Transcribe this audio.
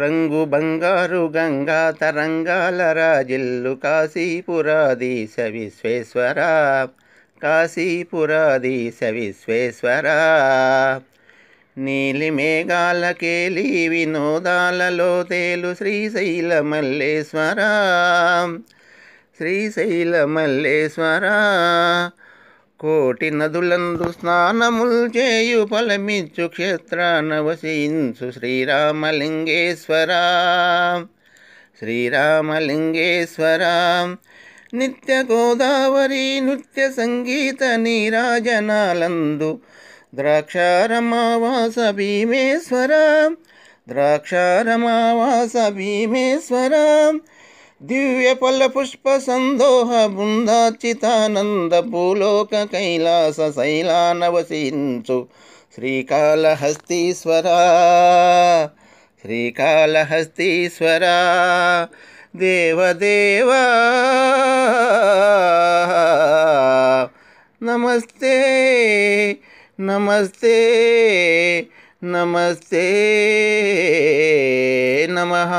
రంగు బంగారు గంగా తరంగాల రాజిల్లు కాశీపురాది విశ్వేశ్వర కాశీపురాది విశ్వేశ్వర నీలి మేఘాలకేలి వినోదాలలో తేలు శ్రీశైల మల్లేశ్వర శ్రీశైల మల్లేశ్వర కోటి నదులందు స్నానముల్ చేయు ఫలమిచ్చు క్షేత్రాన వసించు శ్రీరామలింగేశ్వరా శ్రీరామలింగేశ్వరా నిత్య గోదావరి నృత్య సంగీత నీరాజనాలందు ద్రాక్షారమావాస భీమేశ్వరా ద్రాక్షారమావాస భీమేశ్వరా ದಿವ್ಯಫಲ ಪುಷ್ಪ ಸಂದೋಹ ಬೃಂದಾಚಿತಾನಂದ ಭೂಲೋಕ ಕೈಲಾಸ ಶೈಲಾನವಸಿಂಚು ಶ್ರೀಕಾಳಹಸ್ತೀಶ್ವರ ಶ್ರೀಕಾಳಹಸ್ತೀಶ್ವರ ದೇವದೇವ ನಮಸ್ತೆ ನಮಸ್ತೆ ನಮಸ್ತೆ ನಮಃ